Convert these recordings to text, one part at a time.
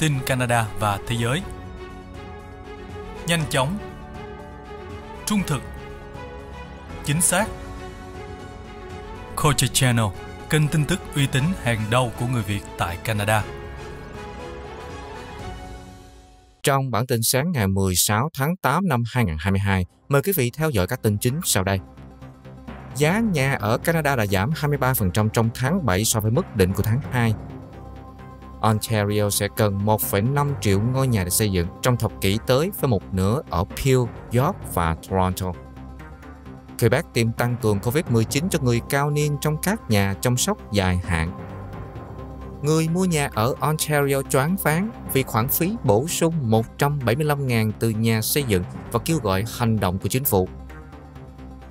tin Canada và thế giới. Nhanh chóng, trung thực, chính xác. Culture Channel, kênh tin tức uy tín hàng đầu của người Việt tại Canada. Trong bản tin sáng ngày 16 tháng 8 năm 2022, mời quý vị theo dõi các tin chính sau đây. Giá nhà ở Canada đã giảm 23% trong tháng 7 so với mức định của tháng 2 Ontario sẽ cần 1,5 triệu ngôi nhà để xây dựng trong thập kỷ tới với một nửa ở Peel, York và Toronto. Quebec tìm tăng cường COVID-19 cho người cao niên trong các nhà chăm sóc dài hạn. Người mua nhà ở Ontario choáng váng vì khoản phí bổ sung 175.000 từ nhà xây dựng và kêu gọi hành động của chính phủ.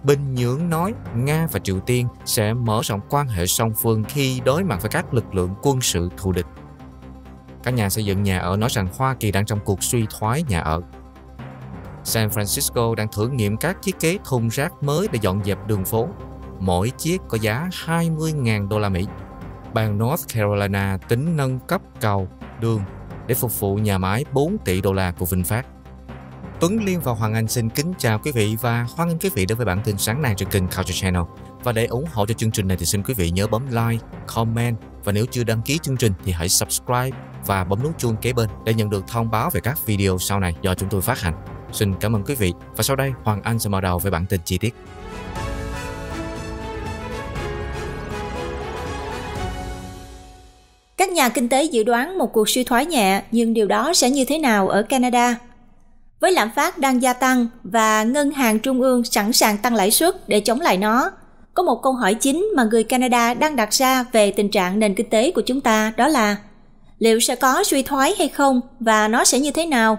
Bình Nhưỡng nói Nga và Triều Tiên sẽ mở rộng quan hệ song phương khi đối mặt với các lực lượng quân sự thù địch. Các nhà xây dựng nhà ở nói rằng Hoa Kỳ đang trong cuộc suy thoái nhà ở. San Francisco đang thử nghiệm các thiết kế thùng rác mới để dọn dẹp đường phố. Mỗi chiếc có giá 20.000 đô la Mỹ. Bang North Carolina tính nâng cấp cầu, đường để phục vụ nhà máy 4 tỷ đô la của VinFast. Tuấn Liên và Hoàng Anh xin kính chào quý vị và hoan nghênh quý vị đến với bản tin sáng nay trên kênh Culture Channel. Và để ủng hộ cho chương trình này thì xin quý vị nhớ bấm like, comment và nếu chưa đăng ký chương trình thì hãy subscribe và bấm nút chuông kế bên để nhận được thông báo về các video sau này do chúng tôi phát hành. Xin cảm ơn quý vị và sau đây Hoàng Anh sẽ mở đầu với bản tin chi tiết. Các nhà kinh tế dự đoán một cuộc suy thoái nhẹ, nhưng điều đó sẽ như thế nào ở Canada? Với lạm phát đang gia tăng và ngân hàng trung ương sẵn sàng tăng lãi suất để chống lại nó, có một câu hỏi chính mà người Canada đang đặt ra về tình trạng nền kinh tế của chúng ta đó là liệu sẽ có suy thoái hay không và nó sẽ như thế nào.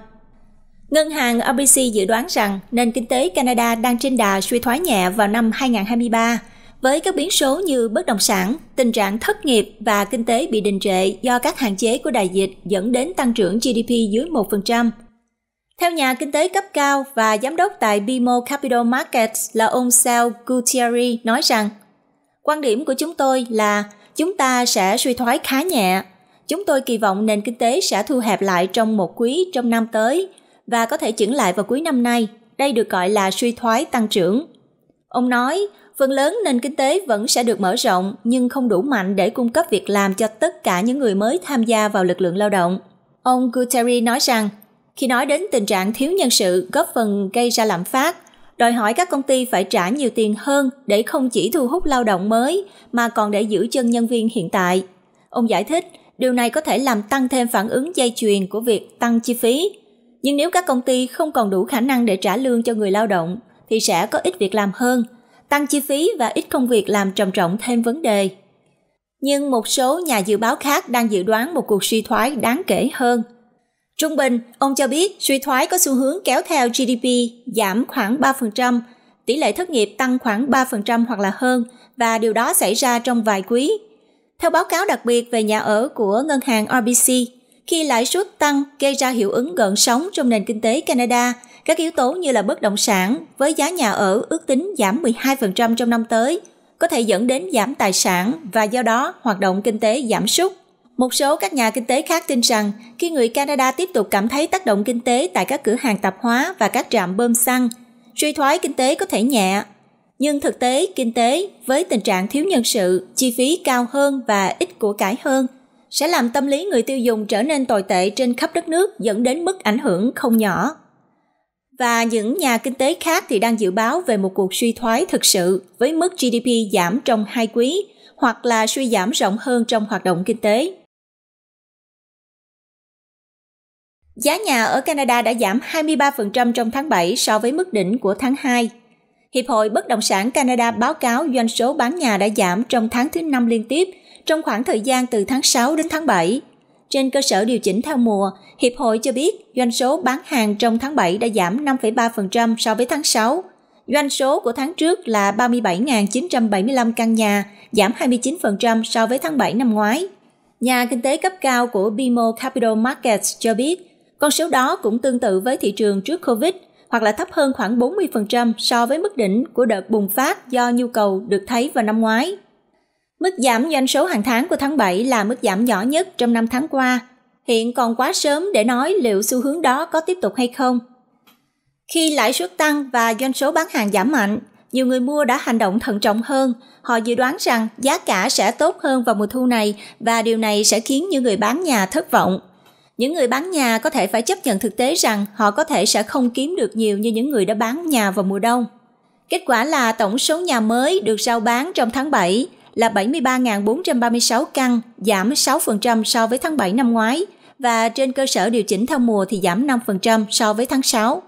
Ngân hàng RBC dự đoán rằng nền kinh tế Canada đang trên đà suy thoái nhẹ vào năm 2023 với các biến số như bất động sản, tình trạng thất nghiệp và kinh tế bị đình trệ do các hạn chế của đại dịch dẫn đến tăng trưởng GDP dưới 1%. Theo nhà kinh tế cấp cao và giám đốc tại BMO Capital Markets là ông Sal Gutieri nói rằng, quan điểm của chúng tôi là chúng ta sẽ suy thoái khá nhẹ Chúng tôi kỳ vọng nền kinh tế sẽ thu hẹp lại trong một quý trong năm tới và có thể chững lại vào cuối năm nay. Đây được gọi là suy thoái tăng trưởng. Ông nói, phần lớn nền kinh tế vẫn sẽ được mở rộng nhưng không đủ mạnh để cung cấp việc làm cho tất cả những người mới tham gia vào lực lượng lao động. Ông Guterres nói rằng, khi nói đến tình trạng thiếu nhân sự góp phần gây ra lạm phát, đòi hỏi các công ty phải trả nhiều tiền hơn để không chỉ thu hút lao động mới mà còn để giữ chân nhân viên hiện tại. Ông giải thích, Điều này có thể làm tăng thêm phản ứng dây chuyền của việc tăng chi phí. Nhưng nếu các công ty không còn đủ khả năng để trả lương cho người lao động thì sẽ có ít việc làm hơn, tăng chi phí và ít công việc làm trầm trọng thêm vấn đề. Nhưng một số nhà dự báo khác đang dự đoán một cuộc suy thoái đáng kể hơn. Trung bình, ông cho biết suy thoái có xu hướng kéo theo GDP giảm khoảng 3%, tỷ lệ thất nghiệp tăng khoảng 3% hoặc là hơn và điều đó xảy ra trong vài quý theo báo cáo đặc biệt về nhà ở của ngân hàng RBC, khi lãi suất tăng gây ra hiệu ứng gợn sóng trong nền kinh tế Canada, các yếu tố như là bất động sản với giá nhà ở ước tính giảm 12% trong năm tới có thể dẫn đến giảm tài sản và do đó hoạt động kinh tế giảm sút. Một số các nhà kinh tế khác tin rằng khi người Canada tiếp tục cảm thấy tác động kinh tế tại các cửa hàng tạp hóa và các trạm bơm xăng, suy thoái kinh tế có thể nhẹ nhưng thực tế kinh tế với tình trạng thiếu nhân sự, chi phí cao hơn và ít của cải hơn sẽ làm tâm lý người tiêu dùng trở nên tồi tệ trên khắp đất nước dẫn đến mức ảnh hưởng không nhỏ. Và những nhà kinh tế khác thì đang dự báo về một cuộc suy thoái thực sự với mức GDP giảm trong hai quý hoặc là suy giảm rộng hơn trong hoạt động kinh tế. Giá nhà ở Canada đã giảm 23% trong tháng 7 so với mức đỉnh của tháng 2 Hiệp hội Bất động sản Canada báo cáo doanh số bán nhà đã giảm trong tháng thứ năm liên tiếp trong khoảng thời gian từ tháng 6 đến tháng 7. Trên cơ sở điều chỉnh theo mùa, Hiệp hội cho biết doanh số bán hàng trong tháng 7 đã giảm 5,3% so với tháng 6. Doanh số của tháng trước là 37.975 căn nhà, giảm 29% so với tháng 7 năm ngoái. Nhà kinh tế cấp cao của BMO Capital Markets cho biết, con số đó cũng tương tự với thị trường trước Covid – hoặc là thấp hơn khoảng 40% so với mức đỉnh của đợt bùng phát do nhu cầu được thấy vào năm ngoái. Mức giảm doanh số hàng tháng của tháng 7 là mức giảm nhỏ nhất trong năm tháng qua. Hiện còn quá sớm để nói liệu xu hướng đó có tiếp tục hay không. Khi lãi suất tăng và doanh số bán hàng giảm mạnh, nhiều người mua đã hành động thận trọng hơn. Họ dự đoán rằng giá cả sẽ tốt hơn vào mùa thu này và điều này sẽ khiến những người bán nhà thất vọng những người bán nhà có thể phải chấp nhận thực tế rằng họ có thể sẽ không kiếm được nhiều như những người đã bán nhà vào mùa đông. Kết quả là tổng số nhà mới được giao bán trong tháng 7 là 73.436 căn, giảm 6% so với tháng 7 năm ngoái và trên cơ sở điều chỉnh theo mùa thì giảm 5% so với tháng 6.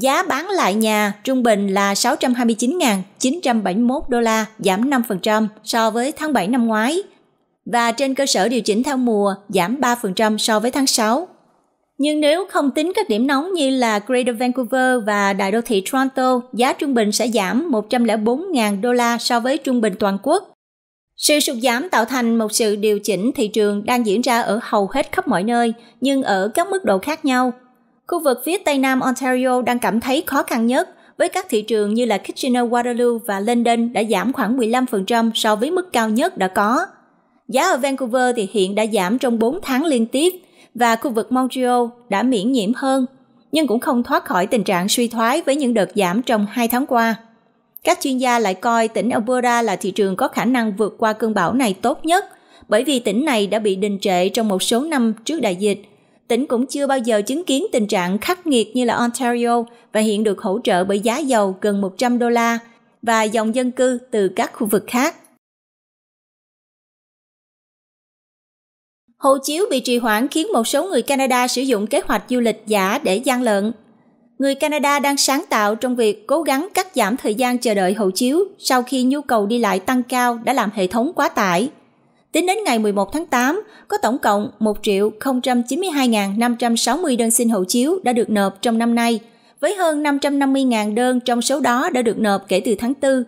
Giá bán lại nhà trung bình là 629.971 đô la, giảm 5% so với tháng 7 năm ngoái và trên cơ sở điều chỉnh theo mùa giảm 3% so với tháng 6. Nhưng nếu không tính các điểm nóng như là Greater Vancouver và đại đô thị Toronto, giá trung bình sẽ giảm 104.000 đô la so với trung bình toàn quốc. Sự sụt giảm tạo thành một sự điều chỉnh thị trường đang diễn ra ở hầu hết khắp mọi nơi, nhưng ở các mức độ khác nhau. Khu vực phía Tây Nam Ontario đang cảm thấy khó khăn nhất, với các thị trường như là Kitchener-Waterloo và London đã giảm khoảng 15% so với mức cao nhất đã có – Giá ở Vancouver thì hiện đã giảm trong 4 tháng liên tiếp và khu vực Montreal đã miễn nhiễm hơn, nhưng cũng không thoát khỏi tình trạng suy thoái với những đợt giảm trong 2 tháng qua. Các chuyên gia lại coi tỉnh Alberta là thị trường có khả năng vượt qua cơn bão này tốt nhất, bởi vì tỉnh này đã bị đình trệ trong một số năm trước đại dịch. Tỉnh cũng chưa bao giờ chứng kiến tình trạng khắc nghiệt như là Ontario và hiện được hỗ trợ bởi giá dầu gần 100 đô la và dòng dân cư từ các khu vực khác. Hộ chiếu bị trì hoãn khiến một số người Canada sử dụng kế hoạch du lịch giả để gian lận. Người Canada đang sáng tạo trong việc cố gắng cắt giảm thời gian chờ đợi hộ chiếu sau khi nhu cầu đi lại tăng cao đã làm hệ thống quá tải. Tính đến ngày 11 tháng 8, có tổng cộng 1.092.560 đơn xin hộ chiếu đã được nộp trong năm nay, với hơn 550.000 đơn trong số đó đã được nộp kể từ tháng 4.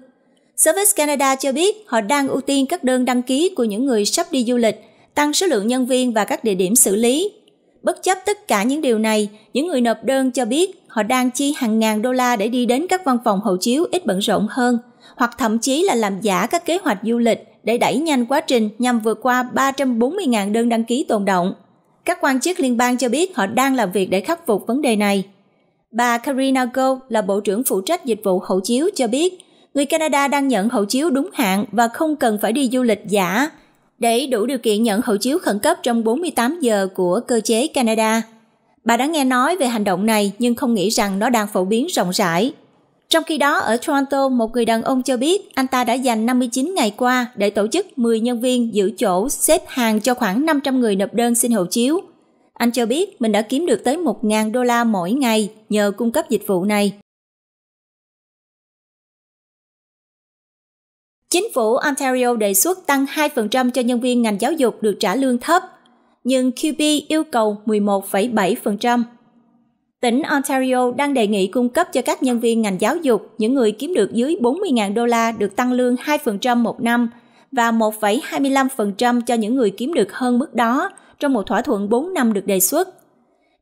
Service Canada cho biết họ đang ưu tiên các đơn đăng ký của những người sắp đi du lịch – tăng số lượng nhân viên và các địa điểm xử lý. Bất chấp tất cả những điều này, những người nộp đơn cho biết họ đang chi hàng ngàn đô la để đi đến các văn phòng hộ chiếu ít bận rộn hơn, hoặc thậm chí là làm giả các kế hoạch du lịch để đẩy nhanh quá trình nhằm vượt qua 340.000 đơn đăng ký tồn động. Các quan chức liên bang cho biết họ đang làm việc để khắc phục vấn đề này. Bà Karina Go là Bộ trưởng phụ trách dịch vụ hộ chiếu cho biết, người Canada đang nhận hộ chiếu đúng hạn và không cần phải đi du lịch giả để đủ điều kiện nhận hộ chiếu khẩn cấp trong 48 giờ của cơ chế Canada. Bà đã nghe nói về hành động này nhưng không nghĩ rằng nó đang phổ biến rộng rãi. Trong khi đó, ở Toronto, một người đàn ông cho biết anh ta đã dành 59 ngày qua để tổ chức 10 nhân viên giữ chỗ xếp hàng cho khoảng 500 người nộp đơn xin hộ chiếu. Anh cho biết mình đã kiếm được tới 1.000 đô la mỗi ngày nhờ cung cấp dịch vụ này. Chính phủ Ontario đề xuất tăng 2% cho nhân viên ngành giáo dục được trả lương thấp, nhưng QB yêu cầu 11,7%. Tỉnh Ontario đang đề nghị cung cấp cho các nhân viên ngành giáo dục, những người kiếm được dưới 40.000 đô la được tăng lương 2% một năm và 1,25% cho những người kiếm được hơn mức đó trong một thỏa thuận 4 năm được đề xuất.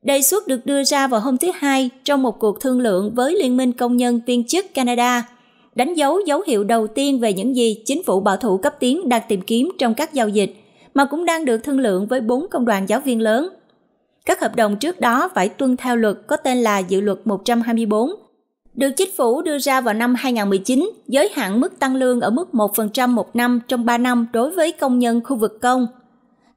Đề xuất được đưa ra vào hôm thứ Hai trong một cuộc thương lượng với Liên minh Công nhân Viên chức Canada đánh dấu dấu hiệu đầu tiên về những gì chính phủ bảo thủ cấp tiến đang tìm kiếm trong các giao dịch, mà cũng đang được thương lượng với bốn công đoàn giáo viên lớn. Các hợp đồng trước đó phải tuân theo luật có tên là Dự luật 124, được chính phủ đưa ra vào năm 2019, giới hạn mức tăng lương ở mức 1% một năm trong 3 năm đối với công nhân khu vực công.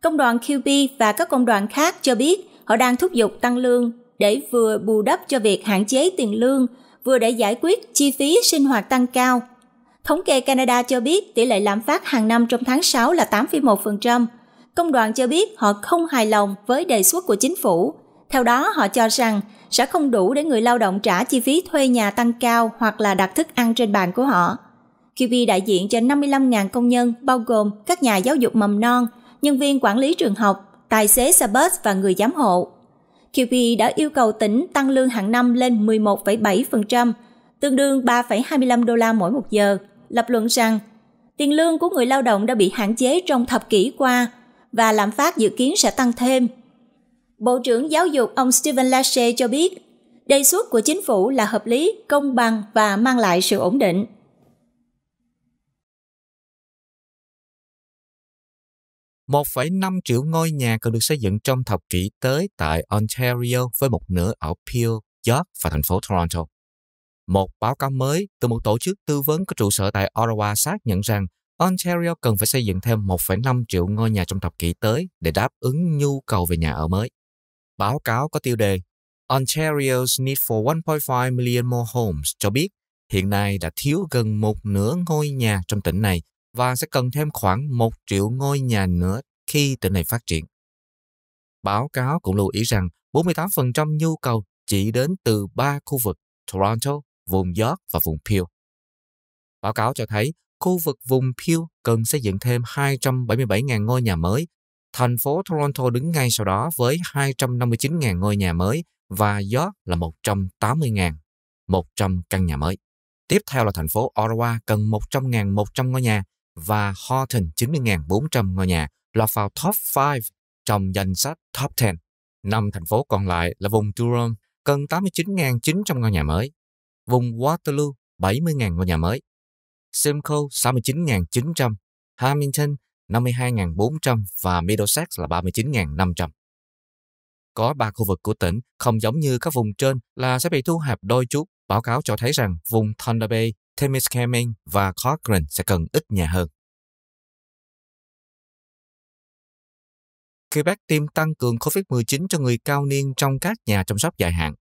Công đoàn QP và các công đoàn khác cho biết họ đang thúc giục tăng lương để vừa bù đắp cho việc hạn chế tiền lương vừa để giải quyết chi phí sinh hoạt tăng cao. Thống kê Canada cho biết tỷ lệ lạm phát hàng năm trong tháng 6 là 8,1%. Công đoàn cho biết họ không hài lòng với đề xuất của chính phủ. Theo đó, họ cho rằng sẽ không đủ để người lao động trả chi phí thuê nhà tăng cao hoặc là đặt thức ăn trên bàn của họ. QB đại diện cho 55.000 công nhân, bao gồm các nhà giáo dục mầm non, nhân viên quản lý trường học, tài xế xe bus và người giám hộ. QP đã yêu cầu tỉnh tăng lương hàng năm lên 11,7%, tương đương 3,25 đô la mỗi một giờ, lập luận rằng tiền lương của người lao động đã bị hạn chế trong thập kỷ qua và lạm phát dự kiến sẽ tăng thêm. Bộ trưởng Giáo dục ông Stephen Lashe cho biết, đề xuất của chính phủ là hợp lý, công bằng và mang lại sự ổn định. 1,5 triệu ngôi nhà cần được xây dựng trong thập kỷ tới tại Ontario với một nửa ở Peel, York và thành phố Toronto. Một báo cáo mới từ một tổ chức tư vấn có trụ sở tại Ottawa xác nhận rằng Ontario cần phải xây dựng thêm 1,5 triệu ngôi nhà trong thập kỷ tới để đáp ứng nhu cầu về nhà ở mới. Báo cáo có tiêu đề Ontario's Need for 1.5 Million More Homes cho biết hiện nay đã thiếu gần một nửa ngôi nhà trong tỉnh này và sẽ cần thêm khoảng 1 triệu ngôi nhà nữa khi tỉnh này phát triển. Báo cáo cũng lưu ý rằng 48% nhu cầu chỉ đến từ ba khu vực Toronto, vùng York và vùng Peel. Báo cáo cho thấy khu vực vùng Peel cần xây dựng thêm 277.000 ngôi nhà mới. Thành phố Toronto đứng ngay sau đó với 259.000 ngôi nhà mới và York là 180.100 000 căn nhà mới. Tiếp theo là thành phố Ottawa cần 100.100 ngôi nhà và Horton 90.400 ngôi nhà lọt vào top 5 trong danh sách top 10. Năm thành phố còn lại là vùng Durham cần 89.900 ngôi nhà mới, vùng Waterloo 70.000 ngôi nhà mới, Simcoe 69.900, Hamilton 52.400 và Middlesex là 39.500. Có ba khu vực của tỉnh không giống như các vùng trên là sẽ bị thu hẹp đôi chút. Báo cáo cho thấy rằng vùng Thunder Bay Temiskaming và Cochrane sẽ cần ít nhà hơn. Quebec tiêm tăng cường COVID-19 cho người cao niên trong các nhà chăm sóc dài hạn.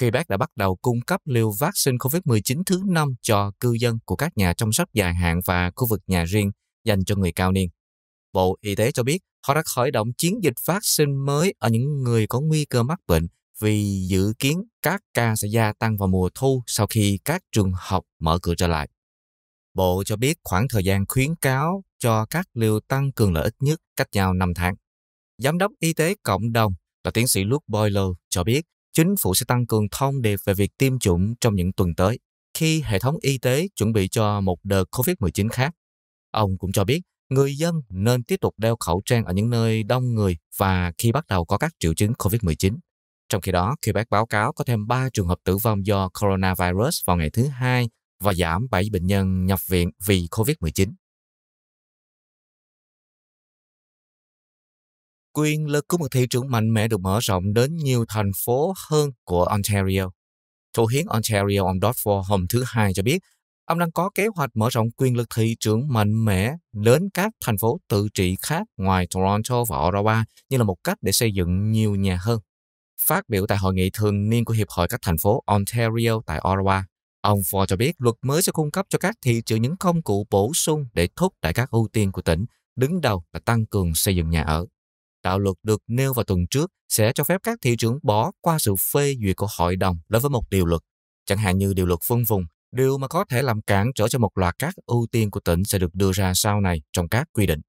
Quebec đã bắt đầu cung cấp liều vaccine COVID-19 thứ 5 cho cư dân của các nhà chăm sóc dài hạn và khu vực nhà riêng dành cho người cao niên. Bộ Y tế cho biết họ đã khởi động chiến dịch vaccine mới ở những người có nguy cơ mắc bệnh vì dự kiến các ca sẽ gia tăng vào mùa thu sau khi các trường học mở cửa trở lại. Bộ cho biết khoảng thời gian khuyến cáo cho các liều tăng cường là ít nhất cách nhau 5 tháng. Giám đốc Y tế Cộng đồng là tiến sĩ Luke Boyle cho biết chính phủ sẽ tăng cường thông điệp về việc tiêm chủng trong những tuần tới khi hệ thống y tế chuẩn bị cho một đợt COVID-19 khác. Ông cũng cho biết người dân nên tiếp tục đeo khẩu trang ở những nơi đông người và khi bắt đầu có các triệu chứng COVID-19. Trong khi đó, Quebec báo cáo có thêm 3 trường hợp tử vong do coronavirus vào ngày thứ hai và giảm 7 bệnh nhân nhập viện vì COVID-19. Quyền lực của một thị trường mạnh mẽ được mở rộng đến nhiều thành phố hơn của Ontario. Thủ hiến Ontario ông Dodd-Ford hôm thứ Hai cho biết, ông đang có kế hoạch mở rộng quyền lực thị trường mạnh mẽ đến các thành phố tự trị khác ngoài Toronto và Ottawa như là một cách để xây dựng nhiều nhà hơn. Phát biểu tại hội nghị thường niên của Hiệp hội các thành phố Ontario tại Ottawa, ông Ford cho biết luật mới sẽ cung cấp cho các thị trường những công cụ bổ sung để thúc đẩy các ưu tiên của tỉnh, đứng đầu là tăng cường xây dựng nhà ở. Đạo luật được nêu vào tuần trước sẽ cho phép các thị trưởng bỏ qua sự phê duyệt của hội đồng đối với một điều luật, chẳng hạn như điều luật phân vùng, điều mà có thể làm cản trở cho một loạt các ưu tiên của tỉnh sẽ được đưa ra sau này trong các quy định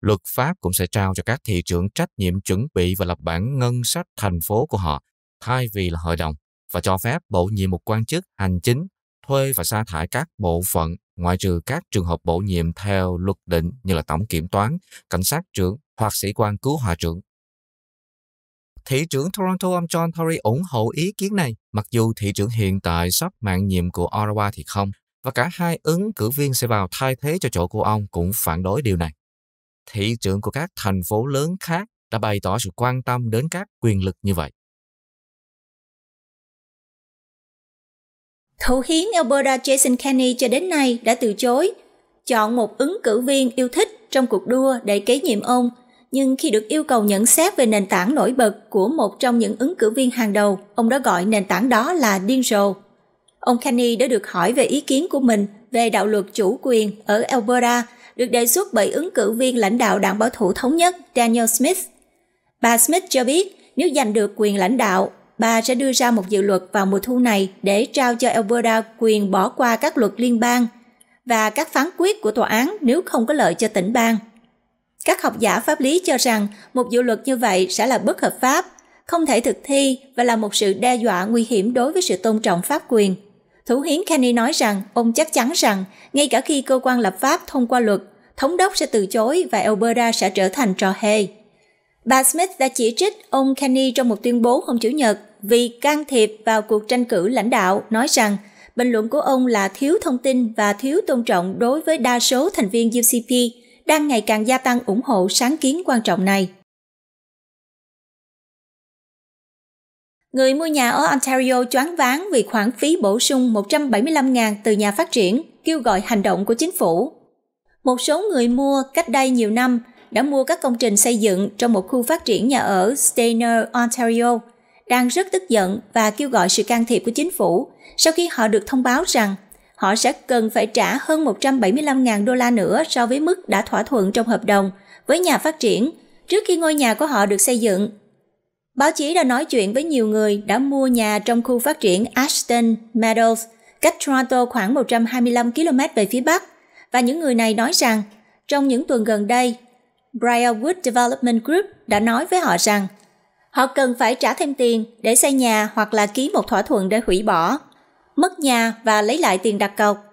luật pháp cũng sẽ trao cho các thị trưởng trách nhiệm chuẩn bị và lập bản ngân sách thành phố của họ thay vì là hội đồng và cho phép bổ nhiệm một quan chức hành chính thuê và sa thải các bộ phận ngoại trừ các trường hợp bổ nhiệm theo luật định như là tổng kiểm toán, cảnh sát trưởng hoặc sĩ quan cứu hòa trưởng. Thị trưởng Toronto ông John Tory ủng hộ ý kiến này, mặc dù thị trưởng hiện tại sắp mạng nhiệm của Ottawa thì không, và cả hai ứng cử viên sẽ vào thay thế cho chỗ của ông cũng phản đối điều này thị trưởng của các thành phố lớn khác đã bày tỏ sự quan tâm đến các quyền lực như vậy. Thủ hiến Alberta Jason Kenney cho đến nay đã từ chối chọn một ứng cử viên yêu thích trong cuộc đua để kế nhiệm ông, nhưng khi được yêu cầu nhận xét về nền tảng nổi bật của một trong những ứng cử viên hàng đầu, ông đã gọi nền tảng đó là điên rồ. Ông Kenney đã được hỏi về ý kiến của mình về đạo luật chủ quyền ở Alberta được đề xuất bởi ứng cử viên lãnh đạo đảng bảo thủ thống nhất Daniel Smith. Bà Smith cho biết, nếu giành được quyền lãnh đạo, bà sẽ đưa ra một dự luật vào mùa thu này để trao cho Alberta quyền bỏ qua các luật liên bang và các phán quyết của tòa án nếu không có lợi cho tỉnh bang. Các học giả pháp lý cho rằng một dự luật như vậy sẽ là bất hợp pháp, không thể thực thi và là một sự đe dọa nguy hiểm đối với sự tôn trọng pháp quyền Thủ hiến Kenny nói rằng ông chắc chắn rằng ngay cả khi cơ quan lập pháp thông qua luật, thống đốc sẽ từ chối và Alberta sẽ trở thành trò hề. Bà Smith đã chỉ trích ông Kenny trong một tuyên bố hôm Chủ nhật vì can thiệp vào cuộc tranh cử lãnh đạo, nói rằng bình luận của ông là thiếu thông tin và thiếu tôn trọng đối với đa số thành viên UCP đang ngày càng gia tăng ủng hộ sáng kiến quan trọng này. Người mua nhà ở Ontario choáng váng vì khoản phí bổ sung 175.000 từ nhà phát triển kêu gọi hành động của chính phủ. Một số người mua cách đây nhiều năm đã mua các công trình xây dựng trong một khu phát triển nhà ở Stainer, Ontario, đang rất tức giận và kêu gọi sự can thiệp của chính phủ sau khi họ được thông báo rằng họ sẽ cần phải trả hơn 175.000 đô la nữa so với mức đã thỏa thuận trong hợp đồng với nhà phát triển trước khi ngôi nhà của họ được xây dựng Báo chí đã nói chuyện với nhiều người đã mua nhà trong khu phát triển Ashton Meadows, cách Toronto khoảng 125 km về phía Bắc, và những người này nói rằng trong những tuần gần đây, Briarwood Development Group đã nói với họ rằng họ cần phải trả thêm tiền để xây nhà hoặc là ký một thỏa thuận để hủy bỏ, mất nhà và lấy lại tiền đặt cọc.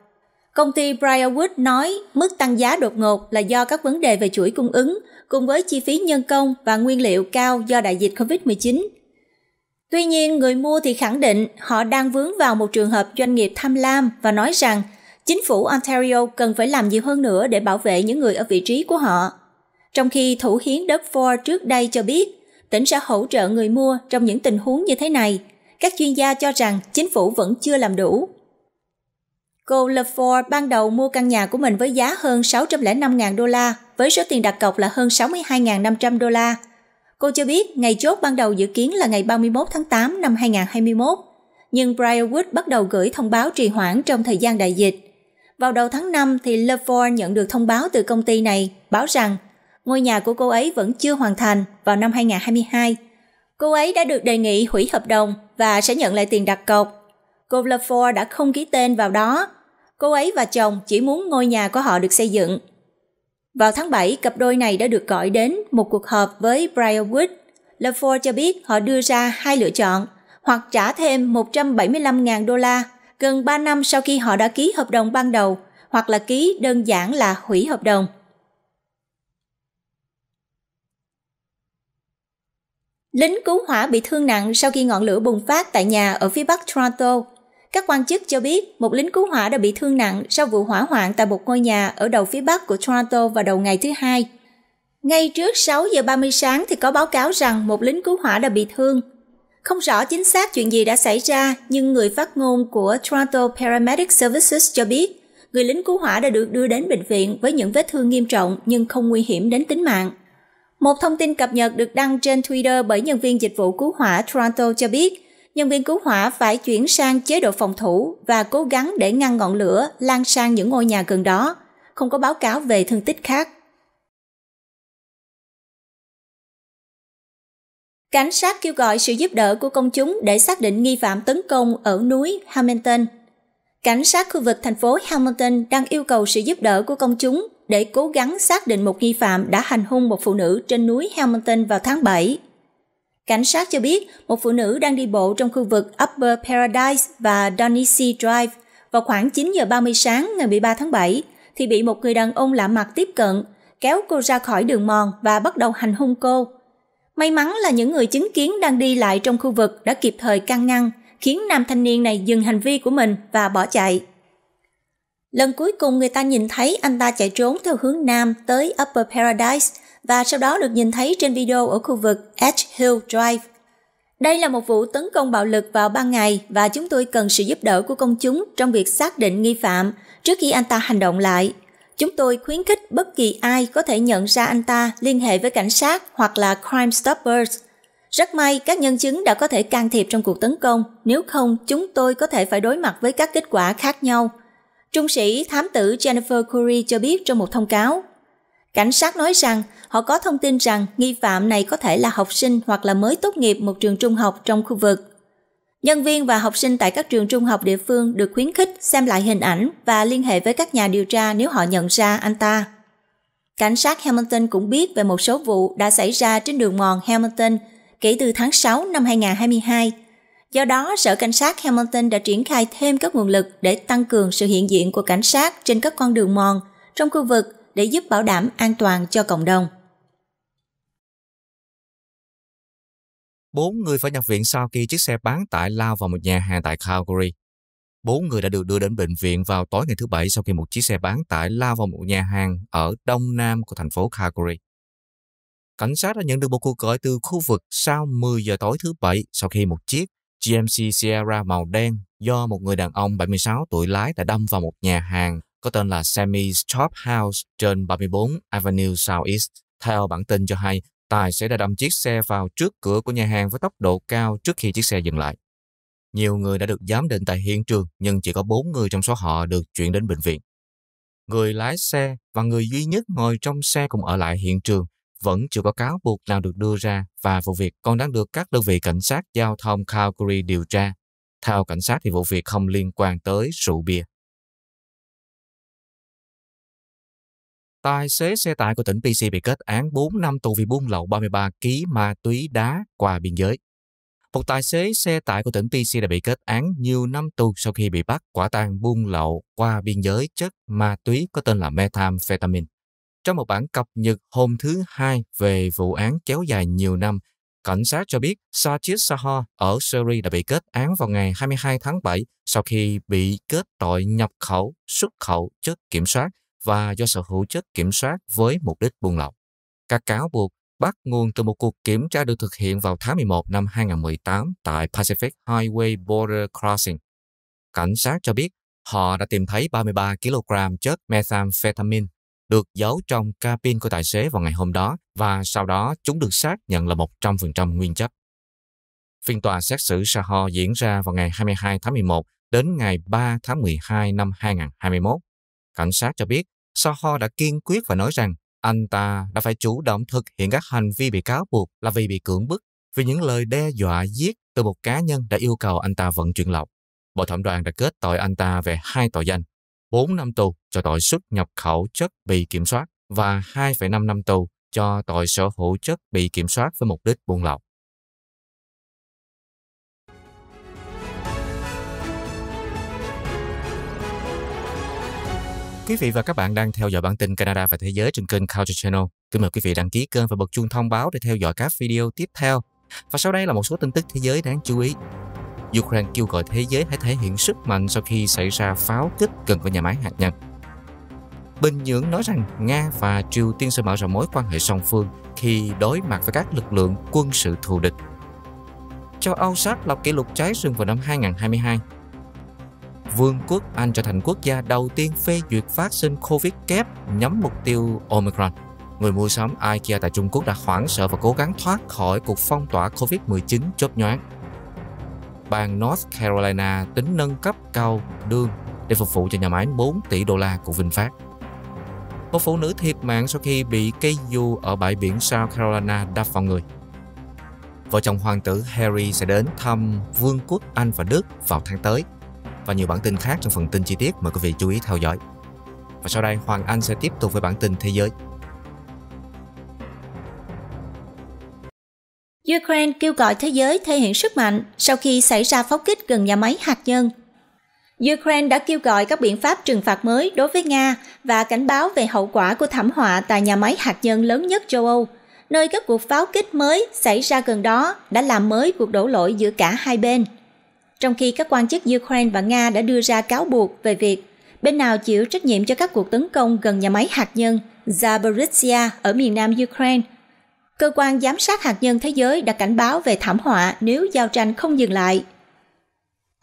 Công ty Briarwood nói mức tăng giá đột ngột là do các vấn đề về chuỗi cung ứng cùng với chi phí nhân công và nguyên liệu cao do đại dịch COVID-19. Tuy nhiên, người mua thì khẳng định họ đang vướng vào một trường hợp doanh nghiệp tham lam và nói rằng chính phủ Ontario cần phải làm nhiều hơn nữa để bảo vệ những người ở vị trí của họ. Trong khi thủ hiến đất Ford trước đây cho biết, tỉnh sẽ hỗ trợ người mua trong những tình huống như thế này. Các chuyên gia cho rằng chính phủ vẫn chưa làm đủ Cô Lefort ban đầu mua căn nhà của mình với giá hơn 605.000 đô la, với số tiền đặt cọc là hơn 62.500 đô la. Cô cho biết ngày chốt ban đầu dự kiến là ngày 31 tháng 8 năm 2021, nhưng Briarwood bắt đầu gửi thông báo trì hoãn trong thời gian đại dịch. Vào đầu tháng 5 thì Lefort nhận được thông báo từ công ty này báo rằng ngôi nhà của cô ấy vẫn chưa hoàn thành vào năm 2022. Cô ấy đã được đề nghị hủy hợp đồng và sẽ nhận lại tiền đặt cọc. Cô Lefort đã không ký tên vào đó cô ấy và chồng chỉ muốn ngôi nhà của họ được xây dựng. Vào tháng 7, cặp đôi này đã được gọi đến một cuộc họp với Briarwood. LaFour cho biết họ đưa ra hai lựa chọn, hoặc trả thêm 175.000 đô la gần 3 năm sau khi họ đã ký hợp đồng ban đầu, hoặc là ký đơn giản là hủy hợp đồng. Lính cứu hỏa bị thương nặng sau khi ngọn lửa bùng phát tại nhà ở phía bắc Toronto các quan chức cho biết một lính cứu hỏa đã bị thương nặng sau vụ hỏa hoạn tại một ngôi nhà ở đầu phía bắc của Toronto vào đầu ngày thứ Hai. Ngay trước 6 giờ 30 sáng thì có báo cáo rằng một lính cứu hỏa đã bị thương. Không rõ chính xác chuyện gì đã xảy ra, nhưng người phát ngôn của Toronto Paramedic Services cho biết người lính cứu hỏa đã được đưa đến bệnh viện với những vết thương nghiêm trọng nhưng không nguy hiểm đến tính mạng. Một thông tin cập nhật được đăng trên Twitter bởi nhân viên dịch vụ cứu hỏa Toronto cho biết nhân viên cứu hỏa phải chuyển sang chế độ phòng thủ và cố gắng để ngăn ngọn lửa lan sang những ngôi nhà gần đó, không có báo cáo về thương tích khác. Cảnh sát kêu gọi sự giúp đỡ của công chúng để xác định nghi phạm tấn công ở núi Hamilton. Cảnh sát khu vực thành phố Hamilton đang yêu cầu sự giúp đỡ của công chúng để cố gắng xác định một nghi phạm đã hành hung một phụ nữ trên núi Hamilton vào tháng 7. Cảnh sát cho biết một phụ nữ đang đi bộ trong khu vực Upper Paradise và Donissey Drive vào khoảng 9 giờ 30 sáng ngày 13 tháng 7 thì bị một người đàn ông lạ mặt tiếp cận, kéo cô ra khỏi đường mòn và bắt đầu hành hung cô. May mắn là những người chứng kiến đang đi lại trong khu vực đã kịp thời can ngăn, khiến nam thanh niên này dừng hành vi của mình và bỏ chạy. Lần cuối cùng người ta nhìn thấy anh ta chạy trốn theo hướng nam tới Upper Paradise và sau đó được nhìn thấy trên video ở khu vực Edge Hill Drive. Đây là một vụ tấn công bạo lực vào ban ngày và chúng tôi cần sự giúp đỡ của công chúng trong việc xác định nghi phạm trước khi anh ta hành động lại. Chúng tôi khuyến khích bất kỳ ai có thể nhận ra anh ta liên hệ với cảnh sát hoặc là Crime Stoppers. Rất may các nhân chứng đã có thể can thiệp trong cuộc tấn công, nếu không chúng tôi có thể phải đối mặt với các kết quả khác nhau. Trung sĩ thám tử Jennifer Curry cho biết trong một thông cáo Cảnh sát nói rằng họ có thông tin rằng nghi phạm này có thể là học sinh hoặc là mới tốt nghiệp một trường trung học trong khu vực. Nhân viên và học sinh tại các trường trung học địa phương được khuyến khích xem lại hình ảnh và liên hệ với các nhà điều tra nếu họ nhận ra anh ta. Cảnh sát Hamilton cũng biết về một số vụ đã xảy ra trên đường mòn Hamilton kể từ tháng 6 năm 2022. Do đó, Sở Cảnh sát Hamilton đã triển khai thêm các nguồn lực để tăng cường sự hiện diện của cảnh sát trên các con đường mòn trong khu vực để giúp bảo đảm an toàn cho cộng đồng. Bốn người phải nhập viện sau khi chiếc xe bán tải lao vào một nhà hàng tại Calgary. Bốn người đã được đưa đến bệnh viện vào tối ngày thứ Bảy sau khi một chiếc xe bán tải lao vào một nhà hàng ở đông nam của thành phố Calgary. Cảnh sát đã nhận được một cuộc gọi từ khu vực sau 10 giờ tối thứ Bảy sau khi một chiếc GMC Sierra màu đen do một người đàn ông 76 tuổi lái đã đâm vào một nhà hàng có tên là Sammy's Chop House trên 34 Avenue Southeast. Theo bản tin cho hay, Tài sẽ đã đâm chiếc xe vào trước cửa của nhà hàng với tốc độ cao trước khi chiếc xe dừng lại. Nhiều người đã được giám định tại hiện trường, nhưng chỉ có 4 người trong số họ được chuyển đến bệnh viện. Người lái xe và người duy nhất ngồi trong xe cùng ở lại hiện trường vẫn chưa có cáo buộc nào được đưa ra và vụ việc còn đang được các đơn vị cảnh sát giao thông Calgary điều tra. Theo cảnh sát thì vụ việc không liên quan tới rượu bia. Tài xế xe tải của tỉnh PC bị kết án 4 năm tù vì buôn lậu 33 kg ma túy đá qua biên giới. Một tài xế xe tải của tỉnh PC đã bị kết án nhiều năm tù sau khi bị bắt quả tang buôn lậu qua biên giới chất ma túy có tên là methamphetamine. Trong một bản cập nhật hôm thứ Hai về vụ án kéo dài nhiều năm, cảnh sát cho biết Sajid Sahar ở Surrey đã bị kết án vào ngày 22 tháng 7 sau khi bị kết tội nhập khẩu, xuất khẩu chất kiểm soát và do sở hữu chất kiểm soát với mục đích buôn lậu. Các cáo buộc bắt nguồn từ một cuộc kiểm tra được thực hiện vào tháng 11 năm 2018 tại Pacific Highway Border Crossing. Cảnh sát cho biết họ đã tìm thấy 33 kg chất methamphetamine được giấu trong cabin của tài xế vào ngày hôm đó và sau đó chúng được xác nhận là 100% nguyên chất. Phiên tòa xét xử Saho diễn ra vào ngày 22 tháng 11 đến ngày 3 tháng 12 năm 2021 Cảnh sát cho biết, Soho đã kiên quyết và nói rằng anh ta đã phải chủ động thực hiện các hành vi bị cáo buộc là vì bị cưỡng bức vì những lời đe dọa giết từ một cá nhân đã yêu cầu anh ta vận chuyển lậu. Bộ thẩm đoàn đã kết tội anh ta về hai tội danh, 4 năm tù cho tội xuất nhập khẩu chất bị kiểm soát và 2,5 năm tù cho tội sở hữu chất bị kiểm soát với mục đích buôn lậu. Quý vị và các bạn đang theo dõi bản tin Canada và Thế giới trên kênh Culture Channel. Kính mời quý vị đăng ký kênh và bật chuông thông báo để theo dõi các video tiếp theo. Và sau đây là một số tin tức thế giới đáng chú ý. Ukraine kêu gọi thế giới hãy thể hiện sức mạnh sau khi xảy ra pháo kích gần với nhà máy hạt nhân. Bình Nhưỡng nói rằng Nga và Triều Tiên sẽ mở rộng mối quan hệ song phương khi đối mặt với các lực lượng quân sự thù địch. Châu Âu sát lập kỷ lục cháy rừng vào năm 2022 vương quốc Anh trở thành quốc gia đầu tiên phê duyệt phát sinh Covid kép nhắm mục tiêu Omicron. Người mua sắm IKEA tại Trung Quốc đã hoảng sợ và cố gắng thoát khỏi cuộc phong tỏa Covid-19 chớp nhoáng. Bang North Carolina tính nâng cấp cầu đường để phục vụ cho nhà máy 4 tỷ đô la của VinFast. Một phụ nữ thiệt mạng sau khi bị cây dù ở bãi biển South Carolina đập vào người. Vợ chồng hoàng tử Harry sẽ đến thăm Vương quốc Anh và Đức vào tháng tới và nhiều bản tin khác trong phần tin chi tiết mời quý vị chú ý theo dõi. Và sau đây Hoàng Anh sẽ tiếp tục với bản tin thế giới. Ukraine kêu gọi thế giới thể hiện sức mạnh sau khi xảy ra pháo kích gần nhà máy hạt nhân. Ukraine đã kêu gọi các biện pháp trừng phạt mới đối với Nga và cảnh báo về hậu quả của thảm họa tại nhà máy hạt nhân lớn nhất châu Âu, nơi các cuộc pháo kích mới xảy ra gần đó đã làm mới cuộc đổ lỗi giữa cả hai bên – trong khi các quan chức Ukraine và Nga đã đưa ra cáo buộc về việc bên nào chịu trách nhiệm cho các cuộc tấn công gần nhà máy hạt nhân Zaporizhia ở miền nam Ukraine. Cơ quan giám sát hạt nhân thế giới đã cảnh báo về thảm họa nếu giao tranh không dừng lại.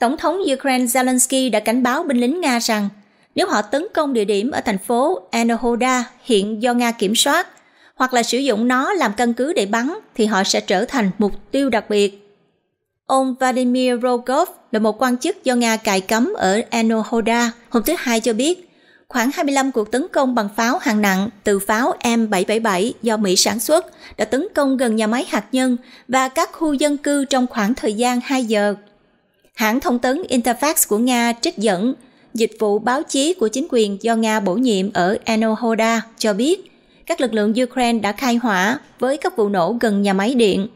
Tổng thống Ukraine Zelensky đã cảnh báo binh lính Nga rằng nếu họ tấn công địa điểm ở thành phố Enohoda hiện do Nga kiểm soát, hoặc là sử dụng nó làm căn cứ để bắn thì họ sẽ trở thành mục tiêu đặc biệt. Ông Vladimir Rogov là một quan chức do Nga cài cấm ở Enohoda hôm thứ Hai cho biết khoảng 25 cuộc tấn công bằng pháo hạng nặng từ pháo M777 do Mỹ sản xuất đã tấn công gần nhà máy hạt nhân và các khu dân cư trong khoảng thời gian 2 giờ. Hãng thông tấn Interfax của Nga trích dẫn dịch vụ báo chí của chính quyền do Nga bổ nhiệm ở Enohoda cho biết các lực lượng Ukraine đã khai hỏa với các vụ nổ gần nhà máy điện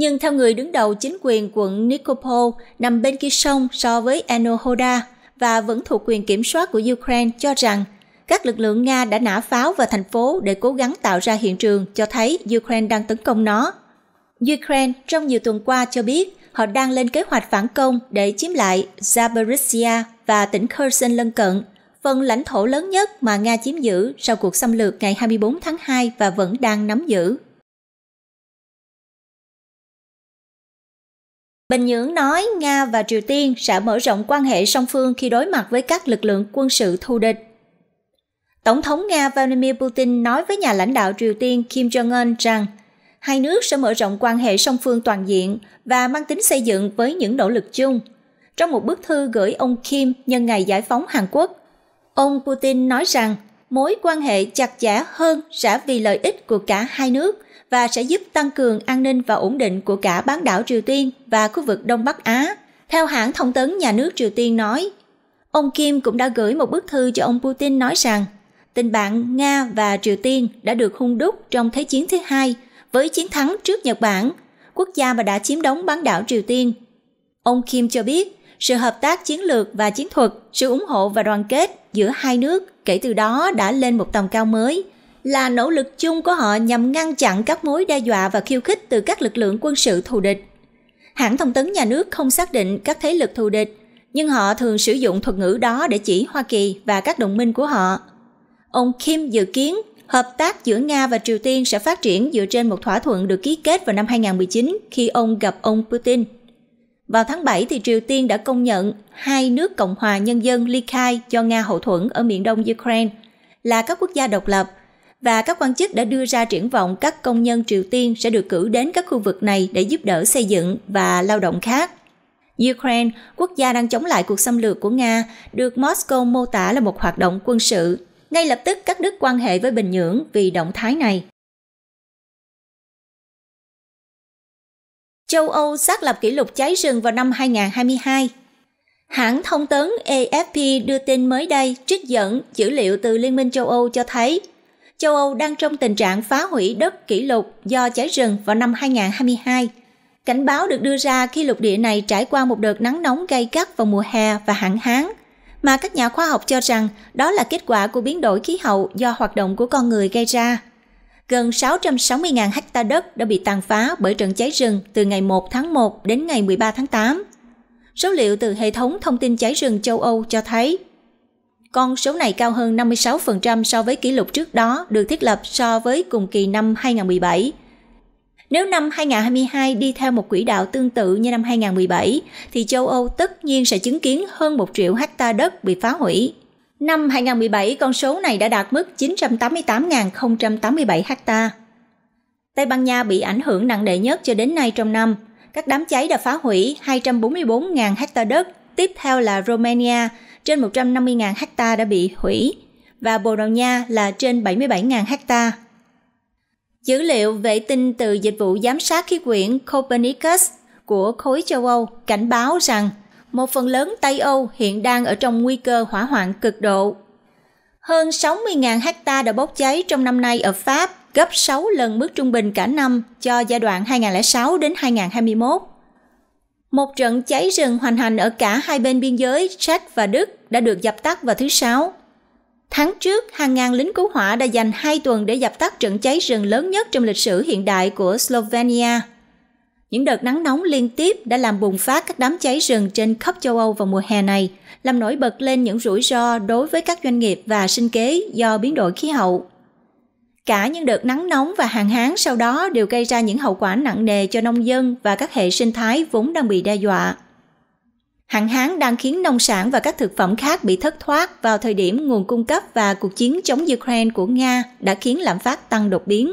nhưng theo người đứng đầu chính quyền quận Nikopol nằm bên kia sông so với Enohoda và vẫn thuộc quyền kiểm soát của Ukraine cho rằng các lực lượng Nga đã nã pháo vào thành phố để cố gắng tạo ra hiện trường cho thấy Ukraine đang tấn công nó. Ukraine trong nhiều tuần qua cho biết họ đang lên kế hoạch phản công để chiếm lại Zaporizhia và tỉnh Kherson lân cận, phần lãnh thổ lớn nhất mà Nga chiếm giữ sau cuộc xâm lược ngày 24 tháng 2 và vẫn đang nắm giữ. Bình Nhưỡng nói Nga và Triều Tiên sẽ mở rộng quan hệ song phương khi đối mặt với các lực lượng quân sự thù địch. Tổng thống Nga Vladimir Putin nói với nhà lãnh đạo Triều Tiên Kim Jong-un rằng hai nước sẽ mở rộng quan hệ song phương toàn diện và mang tính xây dựng với những nỗ lực chung. Trong một bức thư gửi ông Kim nhân ngày giải phóng Hàn Quốc, ông Putin nói rằng mối quan hệ chặt chẽ hơn sẽ vì lợi ích của cả hai nước – và sẽ giúp tăng cường an ninh và ổn định của cả bán đảo Triều Tiên và khu vực Đông Bắc Á, theo hãng thông tấn nhà nước Triều Tiên nói. Ông Kim cũng đã gửi một bức thư cho ông Putin nói rằng tình bạn Nga và Triều Tiên đã được hung đúc trong Thế chiến thứ hai với chiến thắng trước Nhật Bản, quốc gia mà đã chiếm đóng bán đảo Triều Tiên. Ông Kim cho biết sự hợp tác chiến lược và chiến thuật, sự ủng hộ và đoàn kết giữa hai nước kể từ đó đã lên một tầm cao mới – là nỗ lực chung của họ nhằm ngăn chặn các mối đe dọa và khiêu khích từ các lực lượng quân sự thù địch. Hãng thông tấn nhà nước không xác định các thế lực thù địch, nhưng họ thường sử dụng thuật ngữ đó để chỉ Hoa Kỳ và các đồng minh của họ. Ông Kim dự kiến hợp tác giữa Nga và Triều Tiên sẽ phát triển dựa trên một thỏa thuận được ký kết vào năm 2019 khi ông gặp ông Putin. Vào tháng 7 thì Triều Tiên đã công nhận hai nước Cộng hòa Nhân dân Ly Khai cho Nga hậu thuẫn ở miền đông Ukraine là các quốc gia độc lập và các quan chức đã đưa ra triển vọng các công nhân Triều Tiên sẽ được cử đến các khu vực này để giúp đỡ xây dựng và lao động khác. Ukraine, quốc gia đang chống lại cuộc xâm lược của Nga, được Moscow mô tả là một hoạt động quân sự. Ngay lập tức các nước quan hệ với Bình Nhưỡng vì động thái này. Châu Âu xác lập kỷ lục cháy rừng vào năm 2022. Hãng thông tấn AFP đưa tin mới đây trích dẫn dữ liệu từ Liên minh châu Âu cho thấy châu Âu đang trong tình trạng phá hủy đất kỷ lục do cháy rừng vào năm 2022. Cảnh báo được đưa ra khi lục địa này trải qua một đợt nắng nóng gay gắt vào mùa hè và hạn hán, mà các nhà khoa học cho rằng đó là kết quả của biến đổi khí hậu do hoạt động của con người gây ra. Gần 660.000 hecta đất đã bị tàn phá bởi trận cháy rừng từ ngày 1 tháng 1 đến ngày 13 tháng 8. Số liệu từ hệ thống thông tin cháy rừng châu Âu cho thấy con số này cao hơn 56% so với kỷ lục trước đó được thiết lập so với cùng kỳ năm 2017. Nếu năm 2022 đi theo một quỹ đạo tương tự như năm 2017, thì châu Âu tất nhiên sẽ chứng kiến hơn 1 triệu hecta đất bị phá hủy. Năm 2017, con số này đã đạt mức 988.087 hecta. Tây Ban Nha bị ảnh hưởng nặng nề nhất cho đến nay trong năm. Các đám cháy đã phá hủy 244.000 hecta đất, tiếp theo là Romania trên 150.000 ha đã bị hủy và Bồ Đào Nha là trên 77.000 ha Dữ liệu vệ tinh từ dịch vụ giám sát khí quyển Copernicus của khối châu Âu cảnh báo rằng một phần lớn Tây Âu hiện đang ở trong nguy cơ hỏa hoạn cực độ. Hơn 60.000 ha đã bốc cháy trong năm nay ở Pháp, gấp 6 lần mức trung bình cả năm cho giai đoạn 2006 đến 2021. Một trận cháy rừng hoành hành ở cả hai bên biên giới Czech và Đức đã được dập tắt vào thứ Sáu. Tháng trước, hàng ngàn lính cứu hỏa đã dành hai tuần để dập tắt trận cháy rừng lớn nhất trong lịch sử hiện đại của Slovenia. Những đợt nắng nóng liên tiếp đã làm bùng phát các đám cháy rừng trên khắp châu Âu vào mùa hè này, làm nổi bật lên những rủi ro đối với các doanh nghiệp và sinh kế do biến đổi khí hậu. Cả những đợt nắng nóng và hạn hán sau đó đều gây ra những hậu quả nặng nề cho nông dân và các hệ sinh thái vốn đang bị đe dọa. Hạn hán đang khiến nông sản và các thực phẩm khác bị thất thoát vào thời điểm nguồn cung cấp và cuộc chiến chống Ukraine của Nga đã khiến lạm phát tăng đột biến.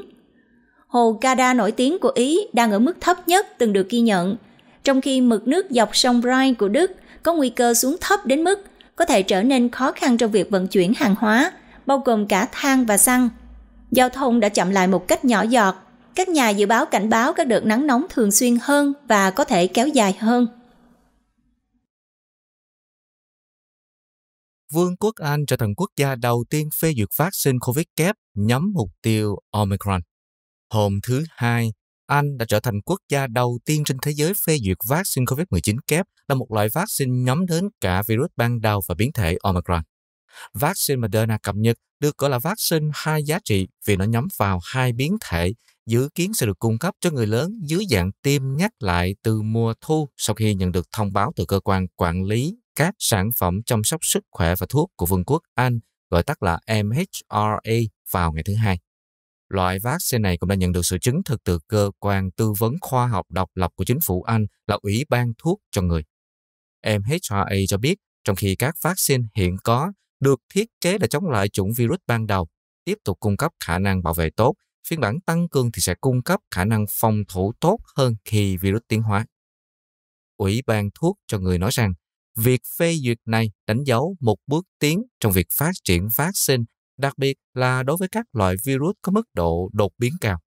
Hồ Garda nổi tiếng của Ý đang ở mức thấp nhất từng được ghi nhận, trong khi mực nước dọc sông Rhine của Đức có nguy cơ xuống thấp đến mức có thể trở nên khó khăn trong việc vận chuyển hàng hóa, bao gồm cả than và xăng – Giao thông đã chậm lại một cách nhỏ giọt. Các nhà dự báo cảnh báo các đợt nắng nóng thường xuyên hơn và có thể kéo dài hơn. Vương quốc Anh trở thành quốc gia đầu tiên phê duyệt vaccine COVID kép nhắm mục tiêu Omicron. Hôm thứ Hai, Anh đã trở thành quốc gia đầu tiên trên thế giới phê duyệt vaccine COVID-19 kép là một loại vaccine nhắm đến cả virus ban đầu và biến thể Omicron. Vaccine Moderna cập nhật được gọi là vaccine hai giá trị vì nó nhắm vào hai biến thể dự kiến sẽ được cung cấp cho người lớn dưới dạng tiêm nhắc lại từ mùa thu sau khi nhận được thông báo từ cơ quan quản lý các sản phẩm chăm sóc sức khỏe và thuốc của Vương quốc Anh, gọi tắt là MHRA, vào ngày thứ hai. Loại vaccine này cũng đã nhận được sự chứng thực từ cơ quan tư vấn khoa học độc lập của chính phủ Anh là Ủy ban thuốc cho người. MHRA cho biết, trong khi các vaccine hiện có được thiết kế để chống lại chủng virus ban đầu, tiếp tục cung cấp khả năng bảo vệ tốt. Phiên bản tăng cường thì sẽ cung cấp khả năng phòng thủ tốt hơn khi virus tiến hóa. Ủy ban thuốc cho người nói rằng, việc phê duyệt này đánh dấu một bước tiến trong việc phát triển vaccine, đặc biệt là đối với các loại virus có mức độ đột biến cao.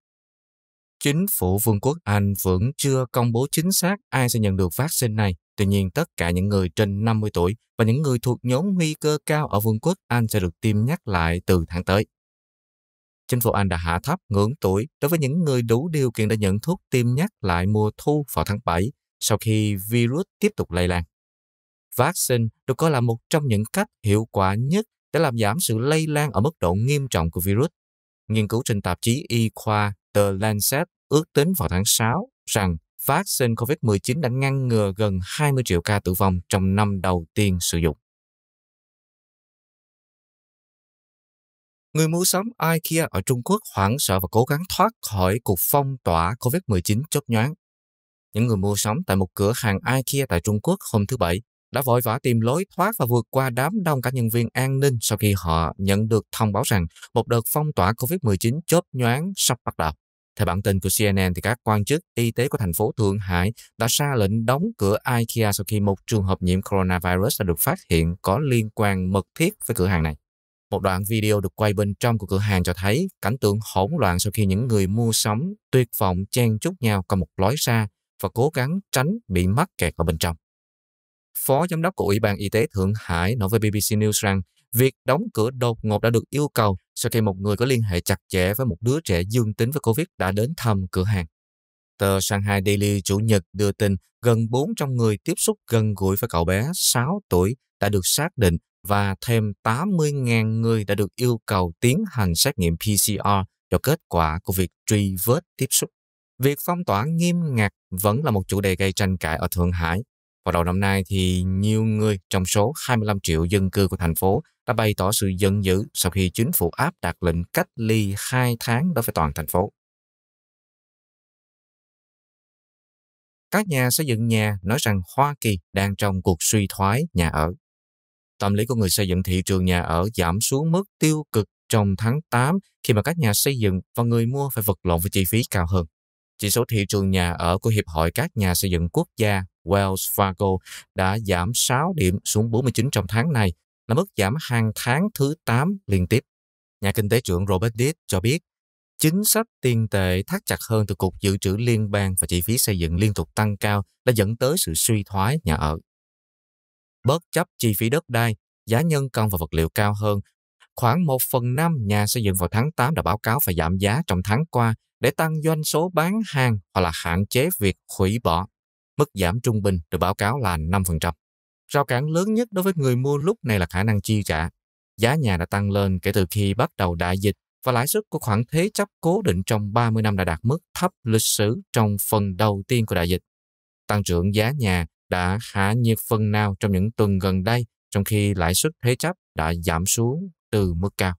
Chính phủ Vương quốc Anh vẫn chưa công bố chính xác ai sẽ nhận được vaccine này, Tuy nhiên, tất cả những người trên 50 tuổi và những người thuộc nhóm nguy cơ cao ở Vương quốc Anh sẽ được tiêm nhắc lại từ tháng tới. Chính phủ Anh đã hạ thấp ngưỡng tuổi đối với những người đủ điều kiện để nhận thuốc tiêm nhắc lại mùa thu vào tháng 7 sau khi virus tiếp tục lây lan. Vaccine được coi là một trong những cách hiệu quả nhất để làm giảm sự lây lan ở mức độ nghiêm trọng của virus. Nghiên cứu trên tạp chí y khoa The Lancet ước tính vào tháng 6 rằng vaccine COVID-19 đã ngăn ngừa gần 20 triệu ca tử vong trong năm đầu tiên sử dụng. Người mua sắm IKEA ở Trung Quốc hoảng sợ và cố gắng thoát khỏi cuộc phong tỏa COVID-19 chớp nhoáng. Những người mua sắm tại một cửa hàng IKEA tại Trung Quốc hôm thứ Bảy đã vội vã tìm lối thoát và vượt qua đám đông các nhân viên an ninh sau khi họ nhận được thông báo rằng một đợt phong tỏa COVID-19 chớp nhoáng sắp bắt đầu. Theo bản tin của CNN, thì các quan chức y tế của thành phố Thượng Hải đã ra lệnh đóng cửa IKEA sau khi một trường hợp nhiễm coronavirus đã được phát hiện có liên quan mật thiết với cửa hàng này. Một đoạn video được quay bên trong của cửa hàng cho thấy cảnh tượng hỗn loạn sau khi những người mua sắm tuyệt vọng chen chúc nhau qua một lối ra và cố gắng tránh bị mắc kẹt ở bên trong. Phó Giám đốc của Ủy ban Y tế Thượng Hải nói với BBC News rằng việc đóng cửa đột ngột đã được yêu cầu sau khi một người có liên hệ chặt chẽ với một đứa trẻ dương tính với Covid đã đến thăm cửa hàng. Tờ Shanghai Daily Chủ nhật đưa tin gần trong người tiếp xúc gần gũi với cậu bé 6 tuổi đã được xác định và thêm 80.000 người đã được yêu cầu tiến hành xét nghiệm PCR cho kết quả của việc truy vết tiếp xúc. Việc phong tỏa nghiêm ngặt vẫn là một chủ đề gây tranh cãi ở Thượng Hải vào đầu năm nay thì nhiều người trong số 25 triệu dân cư của thành phố đã bày tỏ sự giận dữ sau khi chính phủ áp đặt lệnh cách ly 2 tháng đối với toàn thành phố. Các nhà xây dựng nhà nói rằng Hoa Kỳ đang trong cuộc suy thoái nhà ở. Tâm lý của người xây dựng thị trường nhà ở giảm xuống mức tiêu cực trong tháng 8 khi mà các nhà xây dựng và người mua phải vật lộn với chi phí cao hơn. Chỉ số thị trường nhà ở của Hiệp hội các nhà xây dựng quốc gia Wells Fargo đã giảm 6 điểm xuống 49 trong tháng này, là mức giảm hàng tháng thứ 8 liên tiếp. Nhà kinh tế trưởng Robert Dick cho biết, chính sách tiền tệ thắt chặt hơn từ Cục Dự trữ Liên bang và chi phí xây dựng liên tục tăng cao đã dẫn tới sự suy thoái nhà ở. Bất chấp chi phí đất đai, giá nhân công và vật liệu cao hơn, khoảng 1 phần 5 nhà xây dựng vào tháng 8 đã báo cáo phải giảm giá trong tháng qua để tăng doanh số bán hàng hoặc là hạn chế việc hủy bỏ mức giảm trung bình được báo cáo là 5%. Rào cản lớn nhất đối với người mua lúc này là khả năng chi trả. Giá nhà đã tăng lên kể từ khi bắt đầu đại dịch và lãi suất của khoản thế chấp cố định trong 30 năm đã đạt mức thấp lịch sử trong phần đầu tiên của đại dịch. Tăng trưởng giá nhà đã hạ nhiệt phần nào trong những tuần gần đây, trong khi lãi suất thế chấp đã giảm xuống từ mức cao.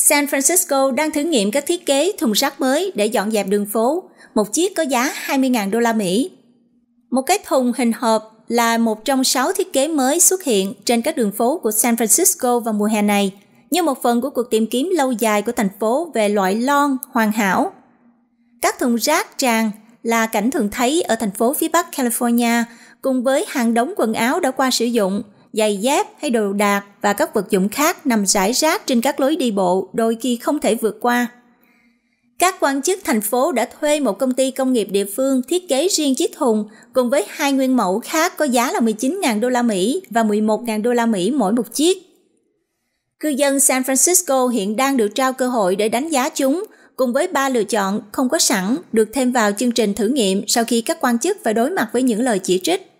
San Francisco đang thử nghiệm các thiết kế thùng rác mới để dọn dẹp đường phố, một chiếc có giá 20.000 đô la Mỹ. Một cái thùng hình hộp là một trong sáu thiết kế mới xuất hiện trên các đường phố của San Francisco vào mùa hè này, như một phần của cuộc tìm kiếm lâu dài của thành phố về loại lon hoàn hảo. Các thùng rác tràn là cảnh thường thấy ở thành phố phía Bắc California cùng với hàng đống quần áo đã qua sử dụng – giày dép hay đồ đạc và các vật dụng khác nằm rải rác trên các lối đi bộ đôi khi không thể vượt qua. Các quan chức thành phố đã thuê một công ty công nghiệp địa phương thiết kế riêng chiếc thùng cùng với hai nguyên mẫu khác có giá là 19.000 đô la Mỹ và 11.000 đô la Mỹ mỗi một chiếc. Cư dân San Francisco hiện đang được trao cơ hội để đánh giá chúng cùng với ba lựa chọn không có sẵn được thêm vào chương trình thử nghiệm sau khi các quan chức phải đối mặt với những lời chỉ trích.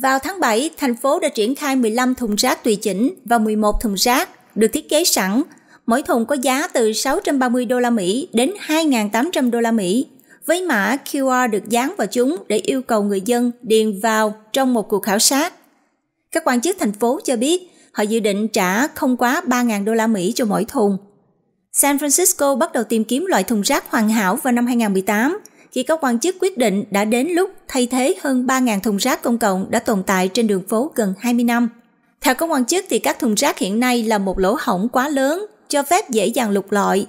Vào tháng 7, thành phố đã triển khai 15 thùng rác tùy chỉnh và 11 thùng rác được thiết kế sẵn. Mỗi thùng có giá từ 630 đô la Mỹ đến 2.800 đô la Mỹ, với mã QR được dán vào chúng để yêu cầu người dân điền vào trong một cuộc khảo sát. Các quan chức thành phố cho biết họ dự định trả không quá 3.000 đô la Mỹ cho mỗi thùng. San Francisco bắt đầu tìm kiếm loại thùng rác hoàn hảo vào năm 2018 khi các quan chức quyết định đã đến lúc thay thế hơn 3.000 thùng rác công cộng đã tồn tại trên đường phố gần 20 năm. Theo các quan chức thì các thùng rác hiện nay là một lỗ hổng quá lớn, cho phép dễ dàng lục lọi.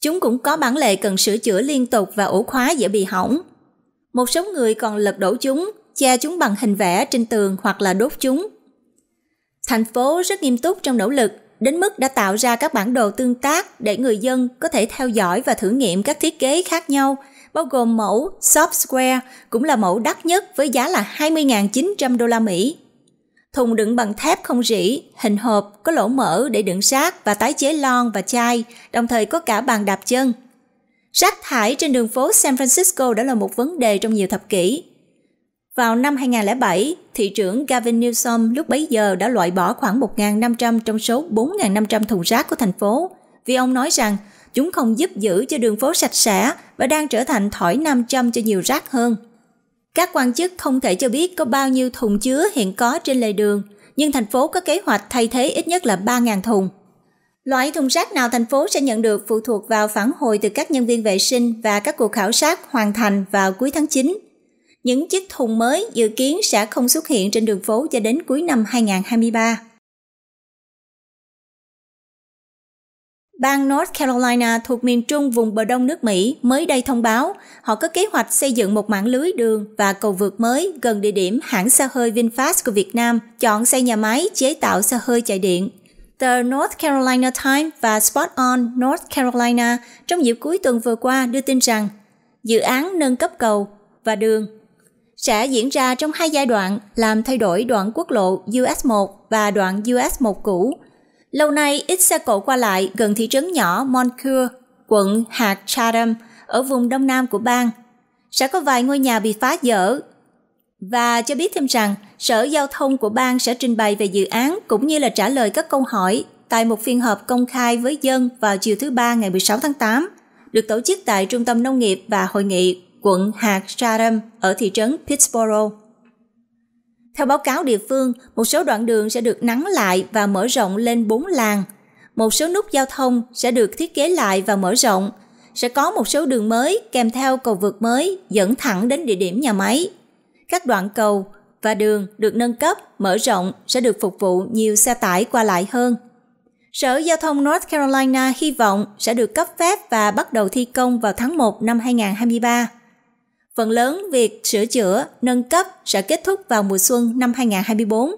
Chúng cũng có bản lệ cần sửa chữa liên tục và ổ khóa dễ bị hỏng. Một số người còn lật đổ chúng, che chúng bằng hình vẽ trên tường hoặc là đốt chúng. Thành phố rất nghiêm túc trong nỗ lực, đến mức đã tạo ra các bản đồ tương tác để người dân có thể theo dõi và thử nghiệm các thiết kế khác nhau – bao gồm mẫu Software cũng là mẫu đắt nhất với giá là 20.900 đô la Mỹ. Thùng đựng bằng thép không rỉ, hình hộp, có lỗ mở để đựng rác và tái chế lon và chai, đồng thời có cả bàn đạp chân. Rác thải trên đường phố San Francisco đã là một vấn đề trong nhiều thập kỷ. Vào năm 2007, thị trưởng Gavin Newsom lúc bấy giờ đã loại bỏ khoảng 1.500 trong số 4.500 thùng rác của thành phố, vì ông nói rằng chúng không giúp giữ cho đường phố sạch sẽ và đang trở thành thỏi nam châm cho nhiều rác hơn. Các quan chức không thể cho biết có bao nhiêu thùng chứa hiện có trên lề đường, nhưng thành phố có kế hoạch thay thế ít nhất là 3.000 thùng. Loại thùng rác nào thành phố sẽ nhận được phụ thuộc vào phản hồi từ các nhân viên vệ sinh và các cuộc khảo sát hoàn thành vào cuối tháng 9. Những chiếc thùng mới dự kiến sẽ không xuất hiện trên đường phố cho đến cuối năm 2023. Bang North Carolina thuộc miền trung vùng bờ đông nước Mỹ mới đây thông báo họ có kế hoạch xây dựng một mạng lưới đường và cầu vượt mới gần địa điểm hãng xe hơi VinFast của Việt Nam chọn xây nhà máy chế tạo xe hơi chạy điện. Tờ North Carolina Times và Spot On North Carolina trong dịp cuối tuần vừa qua đưa tin rằng dự án nâng cấp cầu và đường sẽ diễn ra trong hai giai đoạn làm thay đổi đoạn quốc lộ US 1 và đoạn US 1 cũ Lâu nay ít xe cộ qua lại gần thị trấn nhỏ Moncure, quận hạt Chatham ở vùng đông nam của bang. Sẽ có vài ngôi nhà bị phá dỡ. Và cho biết thêm rằng, Sở Giao thông của bang sẽ trình bày về dự án cũng như là trả lời các câu hỏi tại một phiên họp công khai với dân vào chiều thứ Ba ngày 16 tháng 8, được tổ chức tại Trung tâm Nông nghiệp và Hội nghị quận hạt Chatham ở thị trấn Pittsburgh. Theo báo cáo địa phương, một số đoạn đường sẽ được nắn lại và mở rộng lên 4 làng. Một số nút giao thông sẽ được thiết kế lại và mở rộng. Sẽ có một số đường mới kèm theo cầu vượt mới dẫn thẳng đến địa điểm nhà máy. Các đoạn cầu và đường được nâng cấp, mở rộng sẽ được phục vụ nhiều xe tải qua lại hơn. Sở Giao thông North Carolina hy vọng sẽ được cấp phép và bắt đầu thi công vào tháng 1 năm 2023. Phần lớn việc sửa chữa, nâng cấp sẽ kết thúc vào mùa xuân năm 2024.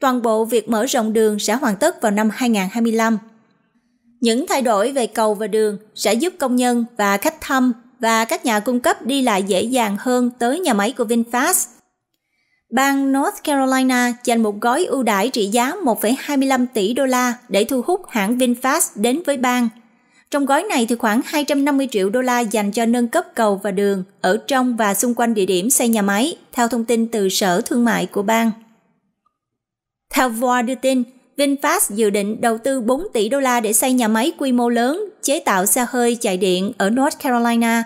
Toàn bộ việc mở rộng đường sẽ hoàn tất vào năm 2025. Những thay đổi về cầu và đường sẽ giúp công nhân và khách thăm và các nhà cung cấp đi lại dễ dàng hơn tới nhà máy của VinFast. Bang North Carolina dành một gói ưu đãi trị giá 1,25 tỷ đô la để thu hút hãng VinFast đến với bang – trong gói này thì khoảng 250 triệu đô la dành cho nâng cấp cầu và đường ở trong và xung quanh địa điểm xây nhà máy, theo thông tin từ Sở Thương mại của bang. Theo Voa đưa tin, VinFast dự định đầu tư 4 tỷ đô la để xây nhà máy quy mô lớn chế tạo xe hơi chạy điện ở North Carolina.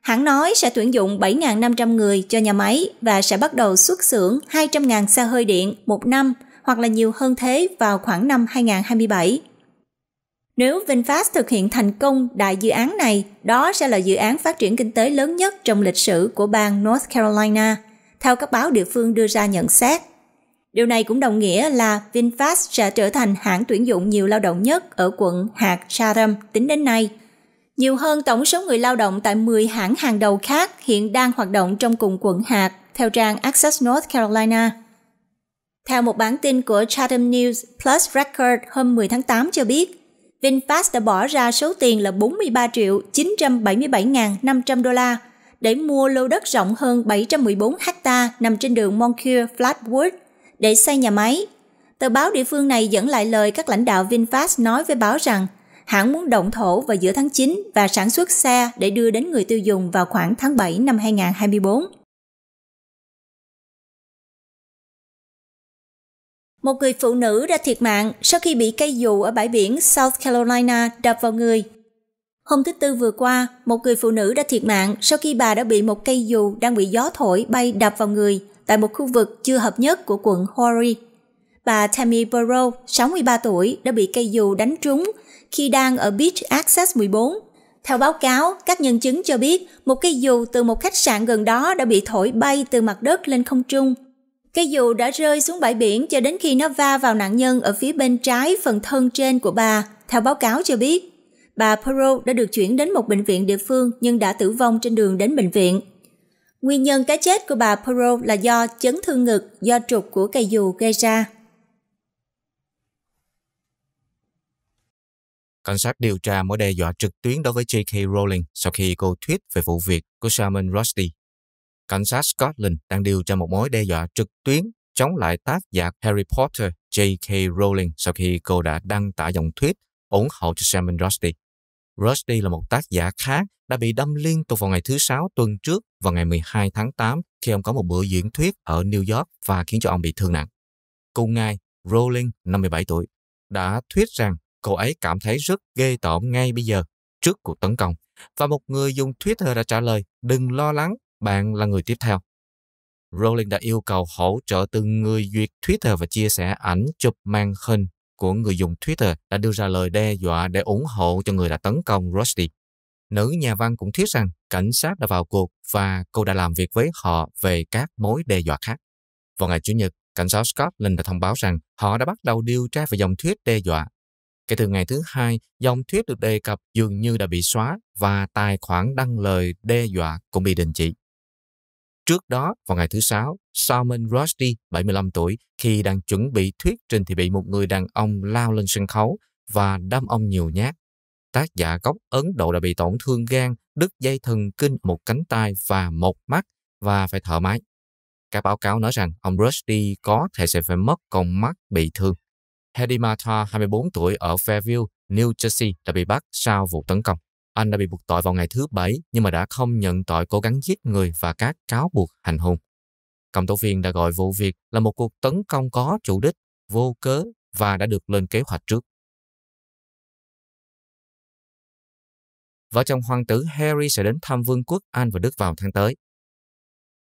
Hãng nói sẽ tuyển dụng 7.500 người cho nhà máy và sẽ bắt đầu xuất xưởng 200.000 xe hơi điện một năm hoặc là nhiều hơn thế vào khoảng năm 2027. Nếu VinFast thực hiện thành công đại dự án này, đó sẽ là dự án phát triển kinh tế lớn nhất trong lịch sử của bang North Carolina, theo các báo địa phương đưa ra nhận xét. Điều này cũng đồng nghĩa là VinFast sẽ trở thành hãng tuyển dụng nhiều lao động nhất ở quận hạt Chatham tính đến nay, nhiều hơn tổng số người lao động tại 10 hãng hàng đầu khác hiện đang hoạt động trong cùng quận hạt, theo trang Access North Carolina. Theo một bản tin của Chatham News Plus Record hôm 10 tháng 8 cho biết, VinFast đã bỏ ra số tiền là 43 triệu 977.500 đô la để mua lô đất rộng hơn 714 ha nằm trên đường Moncure Flatwood để xây nhà máy. Tờ báo địa phương này dẫn lại lời các lãnh đạo VinFast nói với báo rằng hãng muốn động thổ vào giữa tháng 9 và sản xuất xe để đưa đến người tiêu dùng vào khoảng tháng 7 năm 2024. Một người phụ nữ đã thiệt mạng sau khi bị cây dù ở bãi biển South Carolina đập vào người. Hôm thứ Tư vừa qua, một người phụ nữ đã thiệt mạng sau khi bà đã bị một cây dù đang bị gió thổi bay đập vào người tại một khu vực chưa hợp nhất của quận Horry. Bà Tammy Burrow, 63 tuổi, đã bị cây dù đánh trúng khi đang ở Beach Access 14. Theo báo cáo, các nhân chứng cho biết một cây dù từ một khách sạn gần đó đã bị thổi bay từ mặt đất lên không trung Cây dù đã rơi xuống bãi biển cho đến khi nó va vào nạn nhân ở phía bên trái phần thân trên của bà, theo báo cáo cho biết. Bà Perro đã được chuyển đến một bệnh viện địa phương nhưng đã tử vong trên đường đến bệnh viện. Nguyên nhân cái chết của bà Perro là do chấn thương ngực do trục của cây dù gây ra. Cảnh sát điều tra mối đe dọa trực tuyến đối với J.K. Rowling sau khi cô thuyết về vụ việc của Salman Rushdie cảnh sát Scotland đang điều tra một mối đe dọa trực tuyến chống lại tác giả Harry Potter J.K. Rowling sau khi cô đã đăng tải dòng thuyết ủng hộ cho Simon Rusty Rusty là một tác giả khác đã bị đâm liên tục vào ngày thứ Sáu tuần trước vào ngày 12 tháng 8 khi ông có một bữa diễn thuyết ở New York và khiến cho ông bị thương nặng. Cùng ngày, Rowling, 57 tuổi, đã thuyết rằng cô ấy cảm thấy rất ghê tởm ngay bây giờ trước cuộc tấn công. Và một người dùng Twitter đã trả lời, đừng lo lắng, bạn là người tiếp theo. Rowling đã yêu cầu hỗ trợ từng người duyệt Twitter và chia sẻ ảnh chụp màn hình của người dùng Twitter đã đưa ra lời đe dọa để ủng hộ cho người đã tấn công Rushdie. Nữ nhà văn cũng thuyết rằng cảnh sát đã vào cuộc và cô đã làm việc với họ về các mối đe dọa khác. Vào ngày Chủ nhật, cảnh sát Scotland đã thông báo rằng họ đã bắt đầu điều tra về dòng thuyết đe dọa. Kể từ ngày thứ hai, dòng thuyết được đề cập dường như đã bị xóa và tài khoản đăng lời đe dọa cũng bị đình chỉ. Trước đó, vào ngày thứ Sáu, Salman Rushdie, 75 tuổi, khi đang chuẩn bị thuyết trình thì bị một người đàn ông lao lên sân khấu và đâm ông nhiều nhát. Tác giả gốc Ấn Độ đã bị tổn thương gan, đứt dây thần kinh một cánh tay và một mắt và phải thở máy. Các báo cáo nói rằng ông Rushdie có thể sẽ phải mất con mắt bị thương. Hedy Mata, 24 tuổi, ở Fairview, New Jersey đã bị bắt sau vụ tấn công. Anh đã bị buộc tội vào ngày thứ bảy nhưng mà đã không nhận tội cố gắng giết người và các cáo buộc hành hung. Công tố viên đã gọi vụ việc là một cuộc tấn công có chủ đích, vô cớ và đã được lên kế hoạch trước. Vợ chồng hoàng tử Harry sẽ đến thăm Vương quốc Anh và Đức vào tháng tới.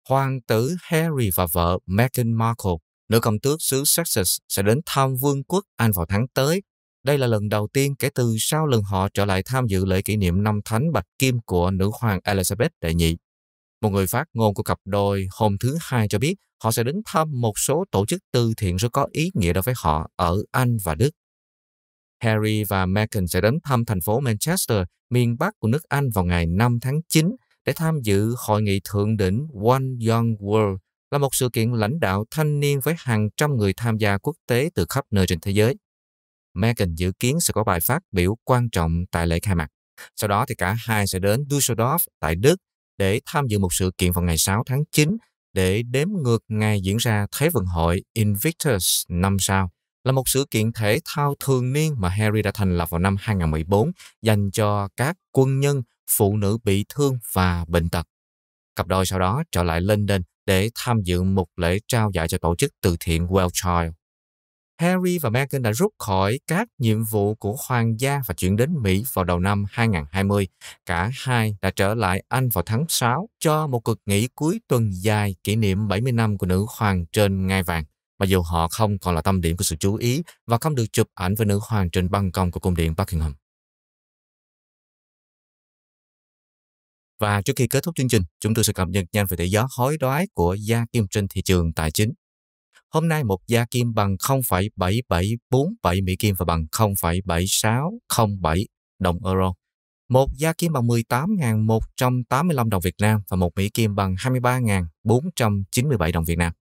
Hoàng tử Harry và vợ Meghan Markle, nữ công tước xứ Sussex sẽ đến thăm Vương quốc Anh vào tháng tới đây là lần đầu tiên kể từ sau lần họ trở lại tham dự lễ kỷ niệm năm thánh bạch kim của nữ hoàng Elizabeth đệ nhị. Một người phát ngôn của cặp đôi hôm thứ hai cho biết họ sẽ đến thăm một số tổ chức từ thiện rất có ý nghĩa đối với họ ở Anh và Đức. Harry và Meghan sẽ đến thăm thành phố Manchester, miền Bắc của nước Anh vào ngày 5 tháng 9 để tham dự hội nghị thượng đỉnh One Young World là một sự kiện lãnh đạo thanh niên với hàng trăm người tham gia quốc tế từ khắp nơi trên thế giới. Merkel dự kiến sẽ có bài phát biểu quan trọng tại lễ khai mạc. Sau đó thì cả hai sẽ đến Düsseldorf tại Đức để tham dự một sự kiện vào ngày 6 tháng 9 để đếm ngược ngày diễn ra Thế vận hội Invictus năm sau là một sự kiện thể thao thường niên mà Harry đã thành lập vào năm 2014 dành cho các quân nhân, phụ nữ bị thương và bệnh tật. Cặp đôi sau đó trở lại London để tham dự một lễ trao giải cho tổ chức từ thiện Well Child. Harry và Meghan đã rút khỏi các nhiệm vụ của hoàng gia và chuyển đến Mỹ vào đầu năm 2020. Cả hai đã trở lại Anh vào tháng 6 cho một cực nghỉ cuối tuần dài kỷ niệm 70 năm của nữ hoàng trên ngai vàng. Mặc dù họ không còn là tâm điểm của sự chú ý và không được chụp ảnh với nữ hoàng trên ban công của cung điện Buckingham. Và trước khi kết thúc chương trình, chúng tôi sẽ cập nhật nhanh về tỷ giá hối đoái của gia kim trên thị trường tài chính. Hôm nay một gia kim bằng 0,7747 Mỹ Kim và bằng 0,7607 đồng euro. Một gia kim bằng 18.185 đồng Việt Nam và một Mỹ Kim bằng 23.497 đồng Việt Nam.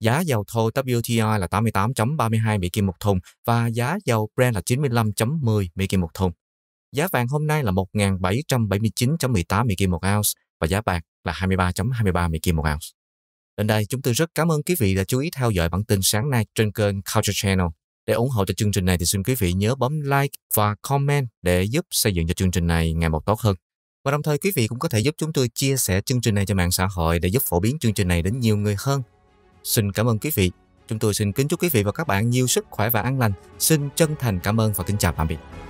Giá dầu thô WTI là 88.32 Mỹ Kim một thùng và giá dầu Brent là 95.10 Mỹ Kim một thùng. Giá vàng hôm nay là 1.779.18 Mỹ Kim một ounce và giá bạc là 23.23 Mỹ Kim một ounce. Đến đây, chúng tôi rất cảm ơn quý vị đã chú ý theo dõi bản tin sáng nay trên kênh Culture Channel. Để ủng hộ cho chương trình này thì xin quý vị nhớ bấm like và comment để giúp xây dựng cho chương trình này ngày một tốt hơn. Và đồng thời quý vị cũng có thể giúp chúng tôi chia sẻ chương trình này cho mạng xã hội để giúp phổ biến chương trình này đến nhiều người hơn. Xin cảm ơn quý vị. Chúng tôi xin kính chúc quý vị và các bạn nhiều sức khỏe và an lành. Xin chân thành cảm ơn và kính chào tạm biệt.